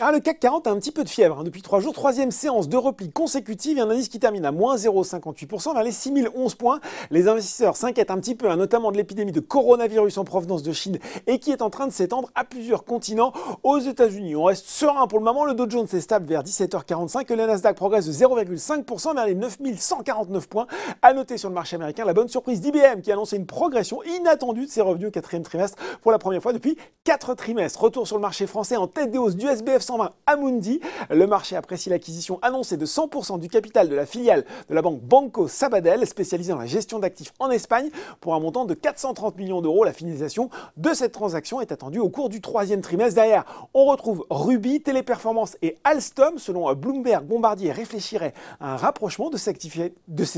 Ah, le CAC 40 a un petit peu de fièvre. Hein. Depuis trois jours, troisième séance de repli consécutive et un indice qui termine à moins 0,58% vers les 6011 points. Les investisseurs s'inquiètent un petit peu, hein, notamment de l'épidémie de coronavirus en provenance de Chine et qui est en train de s'étendre à plusieurs continents aux États-Unis. On reste serein pour le moment. Le Dow Jones est stable vers 17h45 et le Nasdaq progresse de 0,5% vers les 9149 points. À noter sur le marché américain la bonne surprise d'IBM qui a annoncé une progression inattendue de ses revenus au quatrième trimestre pour la première fois depuis quatre trimestres. Retour sur le marché français en tête des hausses du SBF 120 Amundi. Le marché apprécie l'acquisition annoncée de 100% du capital de la filiale de la banque Banco Sabadell, spécialisée dans la gestion d'actifs en Espagne, pour un montant de 430 millions d'euros. La finalisation de cette transaction est attendue au cours du troisième trimestre. Derrière, on retrouve Ruby, Téléperformance et Alstom. Selon Bloomberg, Bombardier réfléchirait à un rapprochement de ses,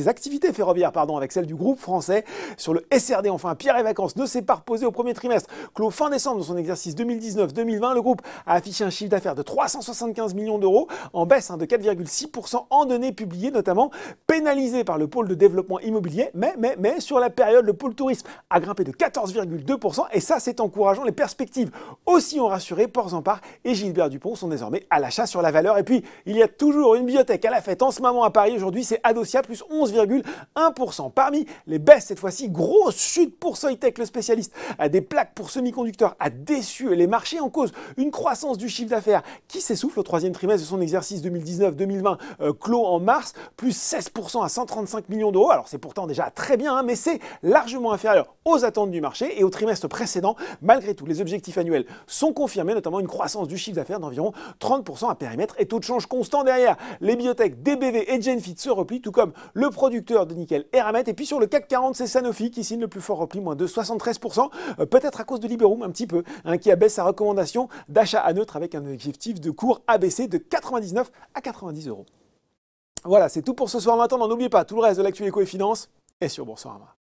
activités ferroviaires pardon, avec celles du groupe français. Sur le SRD, enfin, Pierre et Vacances ne s'est pas reposé au premier trimestre. Clos fin décembre dans son exercice 2019-2020, le groupe a affiché un chiffre d'affaires de de 375 millions d'euros, en baisse hein, de 4,6% en données publiées, notamment pénalisé par le pôle de développement immobilier, mais, mais, mais sur la période, le pôle tourisme a grimpé de 14,2%, et ça c'est encourageant, les perspectives aussi ont rassuré, Ports en part et Gilbert Dupont sont désormais à l'achat sur la valeur, et puis il y a toujours une bibliothèque à la fête en ce moment à Paris, aujourd'hui c'est Adosia, plus 11,1%. Parmi les baisses cette fois-ci, grosse chute pour Soitec, le spécialiste ah, des plaques pour semi-conducteurs a déçu les marchés en cause une croissance du chiffre d'affaires qui s'essouffle au troisième trimestre de son exercice 2019-2020 euh, clos en mars, plus 16% à 135 millions d'euros. Alors c'est pourtant déjà très bien, hein, mais c'est largement inférieur aux attentes du marché et au trimestre précédent. Malgré tout, les objectifs annuels sont confirmés, notamment une croissance du chiffre d'affaires d'environ 30% à périmètre et taux de change constant derrière. Les biotech DBV et Genfit se replient, tout comme le producteur de nickel Eramet. Et puis sur le CAC 40, c'est Sanofi qui signe le plus fort repli, moins de 73%, euh, peut-être à cause de Liberum un petit peu, hein, qui abaisse sa recommandation d'achat à neutre avec un objectif de cours abaissé de 99 à 90 euros. Voilà, c'est tout pour ce soir maintenant. N'oubliez pas, tout le reste de l'actuel éco et finance est sur Boursorama.